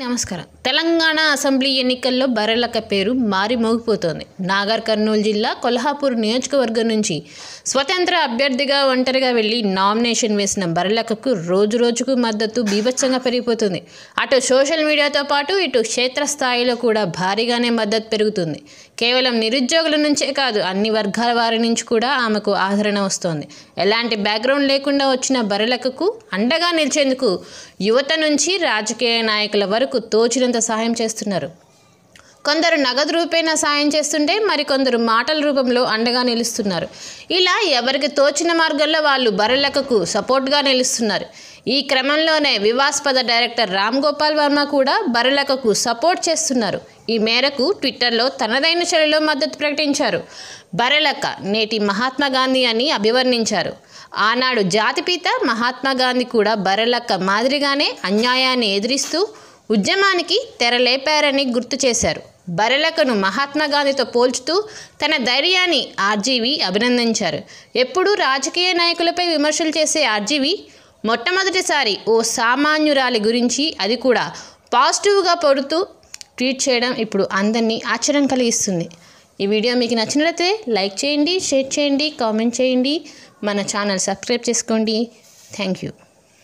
నమస్కారం తెలంగాణ అసెంబ్లీ ఎన్నికల్లో బర్రెలక పేరు మారి మోగిపోతోంది నాగర్ కర్నూలు జిల్లా కొల్హాపూర్ నియోజకవర్గం నుంచి స్వతంత్ర అభ్యర్థిగా ఒంటరిగా వెళ్ళి నామినేషన్ వేసిన బర్రెలకకు రోజు రోజుకు మద్దతు బీభత్సంగా పెరిగిపోతుంది అటు సోషల్ మీడియాతో పాటు ఇటు క్షేత్రస్థాయిలో కూడా భారీగానే మద్దతు పెరుగుతుంది కేవలం నిరుద్యోగుల నుంచే కాదు అన్ని వర్గాల వారి నుంచి కూడా ఆమెకు ఆదరణ వస్తోంది ఎలాంటి బ్యాక్గ్రౌండ్ లేకుండా వచ్చిన బరలకు అండగా నిలిచేందుకు యువత నుంచి రాజకీయ నాయకుల వరకు తోచినంత సహాయం చేస్తున్నారు కొందరు నగదు రూపేణా సాయం చేస్తుంటే మరికొందరు మాటల రూపంలో అండగా నిలుస్తున్నారు ఇలా ఎవరికి తోచిన మార్గంలో వాళ్ళు బరలకకు సపోర్ట్గా నిలుస్తున్నారు ఈ క్రమంలోనే వివాస్పద డైరెక్టర్ రామ్ గోపాల్ వర్మ కూడా బరలకకు సపోర్ట్ చేస్తున్నారు ఈ మేరకు ట్విట్టర్లో తనదైన శైలిలో మద్దతు ప్రకటించారు బరలక్క నేటి మహాత్మా గాంధీ అని అభివర్ణించారు ఆనాడు జాతిపిత మహాత్మా గాంధీ కూడా బరలక్క మాదిరిగానే అన్యాయాన్ని ఎదిరిస్తూ ఉద్యమానికి తెరలేపారని గుర్తు చేశారు బరలకను మహాత్మా గాంధీతో పోల్చుతూ తన ధైర్యాన్ని ఆర్జీవి అభినందించారు ఎప్పుడూ రాజకీయ నాయకులపై విమర్శలు చేసే ఆర్జీవి మొట్టమొదటిసారి ఓ సామాన్యురాలి గురించి అది కూడా పాజిటివ్గా పడుతూ ట్వీట్ చేయడం ఇప్పుడు అందరినీ ఆశ్చర్యం కలిగిస్తుంది ఈ వీడియో మీకు నచ్చినట్లయితే లైక్ చేయండి షేర్ చేయండి కామెంట్ చేయండి మన ఛానల్ సబ్స్క్రైబ్ చేసుకోండి థ్యాంక్ యూ